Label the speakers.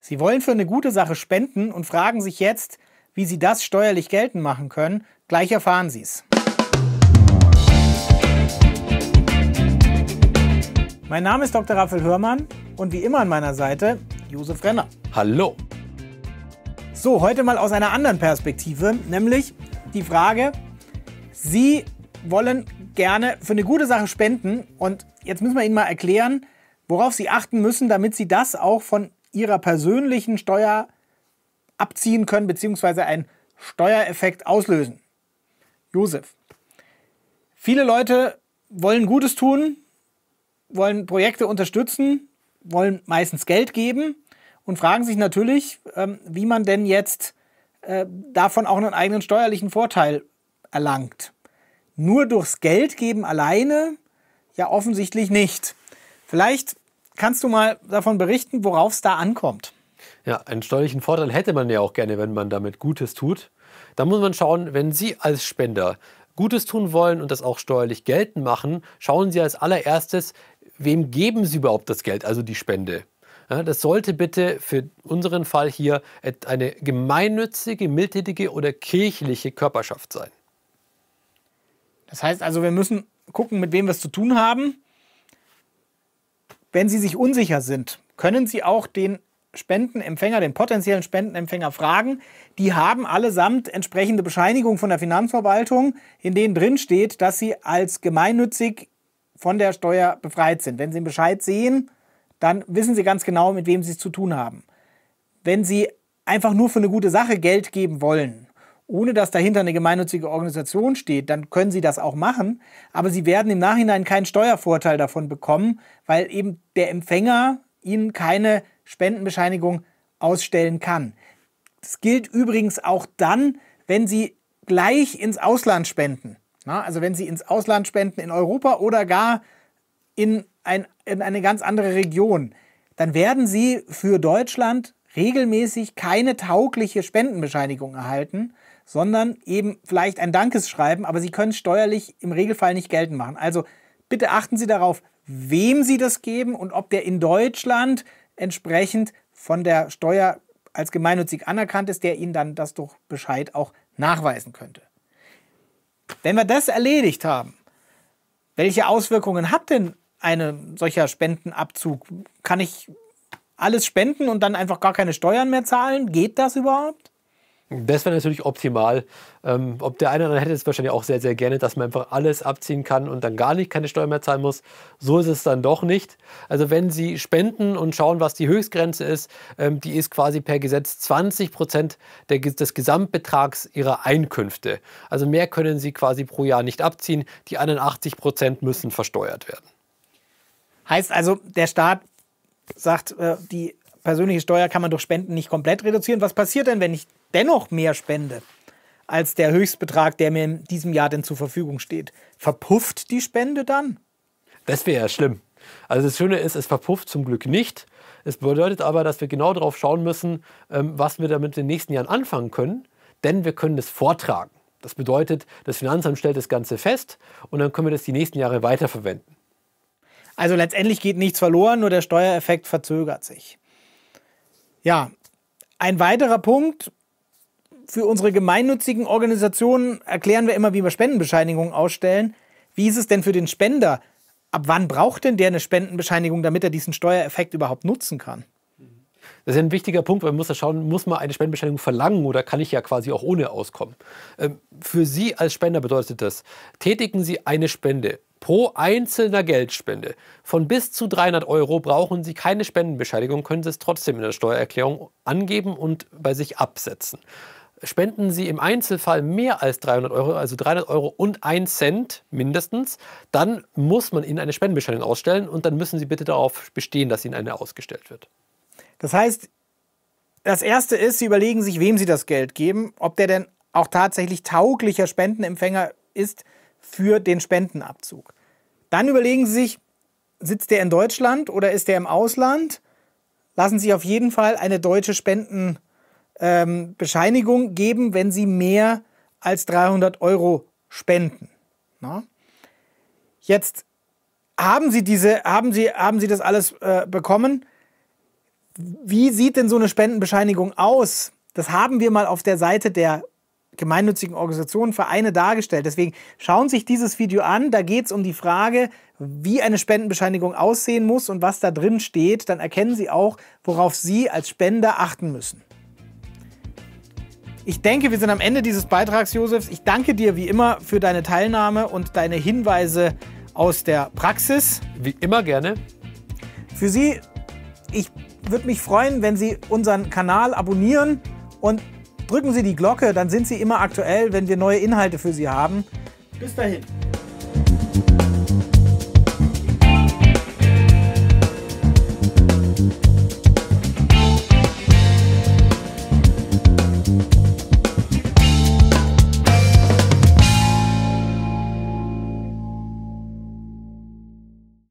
Speaker 1: Sie wollen für eine gute Sache spenden und fragen sich jetzt, wie Sie das steuerlich geltend machen können. Gleich erfahren Sie es. Mein Name ist Dr. Raphael Hörmann und wie immer an meiner Seite Josef Renner. Hallo. So, heute mal aus einer anderen Perspektive, nämlich die Frage, Sie wollen gerne für eine gute Sache spenden und jetzt müssen wir Ihnen mal erklären, worauf Sie achten müssen, damit Sie das auch von ihrer persönlichen Steuer abziehen können, bzw. einen Steuereffekt auslösen. Josef. Viele Leute wollen Gutes tun, wollen Projekte unterstützen, wollen meistens Geld geben und fragen sich natürlich, ähm, wie man denn jetzt äh, davon auch einen eigenen steuerlichen Vorteil erlangt. Nur durchs Geld geben alleine ja offensichtlich nicht. Vielleicht Kannst du mal davon berichten, worauf es da ankommt?
Speaker 2: Ja, einen steuerlichen Vorteil hätte man ja auch gerne, wenn man damit Gutes tut. Da muss man schauen, wenn Sie als Spender Gutes tun wollen und das auch steuerlich geltend machen, schauen Sie als allererstes, wem geben Sie überhaupt das Geld, also die Spende. Ja, das sollte bitte für unseren Fall hier eine gemeinnützige, mildtätige oder kirchliche Körperschaft sein.
Speaker 1: Das heißt also, wir müssen gucken, mit wem wir es zu tun haben wenn Sie sich unsicher sind, können Sie auch den Spendenempfänger, den potenziellen Spendenempfänger fragen. Die haben allesamt entsprechende Bescheinigungen von der Finanzverwaltung, in denen drin steht, dass sie als gemeinnützig von der Steuer befreit sind. Wenn Sie einen Bescheid sehen, dann wissen Sie ganz genau, mit wem Sie es zu tun haben. Wenn Sie einfach nur für eine gute Sache Geld geben wollen, ohne dass dahinter eine gemeinnützige Organisation steht, dann können sie das auch machen. Aber sie werden im Nachhinein keinen Steuervorteil davon bekommen, weil eben der Empfänger ihnen keine Spendenbescheinigung ausstellen kann. Das gilt übrigens auch dann, wenn sie gleich ins Ausland spenden. also wenn sie ins Ausland spenden in Europa oder gar in, ein, in eine ganz andere Region, dann werden sie für Deutschland regelmäßig keine taugliche Spendenbescheinigung erhalten sondern eben vielleicht ein Dankeschreiben, aber Sie können es steuerlich im Regelfall nicht geltend machen. Also bitte achten Sie darauf, wem Sie das geben und ob der in Deutschland entsprechend von der Steuer als gemeinnützig anerkannt ist, der Ihnen dann das durch Bescheid auch nachweisen könnte. Wenn wir das erledigt haben, welche Auswirkungen hat denn ein solcher Spendenabzug? Kann ich alles spenden und dann einfach gar keine Steuern mehr zahlen? Geht das überhaupt? Das wäre natürlich optimal.
Speaker 2: Ähm, ob der eine oder andere hätte es wahrscheinlich auch sehr, sehr gerne, dass man einfach alles abziehen kann und dann gar nicht keine Steuer mehr zahlen muss. So ist es dann doch nicht. Also wenn Sie spenden und schauen, was die Höchstgrenze ist, ähm, die ist quasi per Gesetz 20 Prozent des Gesamtbetrags Ihrer Einkünfte. Also mehr können Sie quasi pro Jahr nicht abziehen. Die anderen 80 Prozent müssen versteuert
Speaker 1: werden. Heißt also, der Staat sagt, äh, die persönliche Steuer kann man durch Spenden nicht komplett reduzieren. Was passiert denn, wenn ich dennoch mehr spende als der Höchstbetrag, der mir in diesem Jahr denn zur Verfügung steht, verpufft die Spende dann?
Speaker 2: Das wäre ja schlimm. Also das Schöne ist, es verpufft zum Glück nicht. Es bedeutet aber, dass wir genau darauf schauen müssen, ähm, was wir damit in den nächsten Jahren anfangen können, denn wir können es vortragen. Das bedeutet, das Finanzamt stellt das Ganze fest und dann können wir das die nächsten Jahre weiterverwenden.
Speaker 1: Also letztendlich geht nichts verloren, nur der Steuereffekt verzögert sich. Ja, ein weiterer Punkt, für unsere gemeinnützigen Organisationen erklären wir immer, wie wir Spendenbescheinigungen ausstellen. Wie ist es denn für den Spender? Ab wann braucht denn der eine Spendenbescheinigung, damit er diesen Steuereffekt überhaupt nutzen kann?
Speaker 2: Das ist ein wichtiger Punkt, weil man muss ja schauen, muss man eine Spendenbescheinigung verlangen oder kann ich ja quasi auch ohne auskommen. Ähm, für Sie als Spender bedeutet das, tätigen Sie eine Spende pro einzelner Geldspende von bis zu 300 Euro brauchen Sie keine Spendenbescheinigung, können Sie es trotzdem in der Steuererklärung angeben und bei sich absetzen spenden Sie im Einzelfall mehr als 300 Euro, also 300 Euro und 1 Cent mindestens, dann muss man Ihnen eine Spendenbescheinigung ausstellen und dann müssen Sie bitte darauf bestehen, dass Ihnen eine ausgestellt wird. Das heißt,
Speaker 1: das Erste ist, Sie überlegen sich, wem Sie das Geld geben, ob der denn auch tatsächlich tauglicher Spendenempfänger ist für den Spendenabzug. Dann überlegen Sie sich, sitzt der in Deutschland oder ist der im Ausland? Lassen Sie auf jeden Fall eine deutsche Spenden ähm, Bescheinigung geben, wenn sie mehr als 300 Euro spenden. Na? Jetzt haben Sie diese, haben Sie, haben Sie das alles äh, bekommen? Wie sieht denn so eine Spendenbescheinigung aus? Das haben wir mal auf der Seite der gemeinnützigen Organisationen, Vereine dargestellt. Deswegen schauen Sie sich dieses Video an. Da geht es um die Frage, wie eine Spendenbescheinigung aussehen muss und was da drin steht. Dann erkennen Sie auch, worauf Sie als Spender achten müssen. Ich denke, wir sind am Ende dieses Beitrags, Josefs. Ich danke dir wie immer für deine Teilnahme und deine Hinweise aus der Praxis. Wie immer gerne. Für Sie, ich würde mich freuen, wenn Sie unseren Kanal abonnieren und drücken Sie die Glocke, dann sind Sie immer aktuell, wenn wir neue Inhalte für Sie haben. Bis dahin.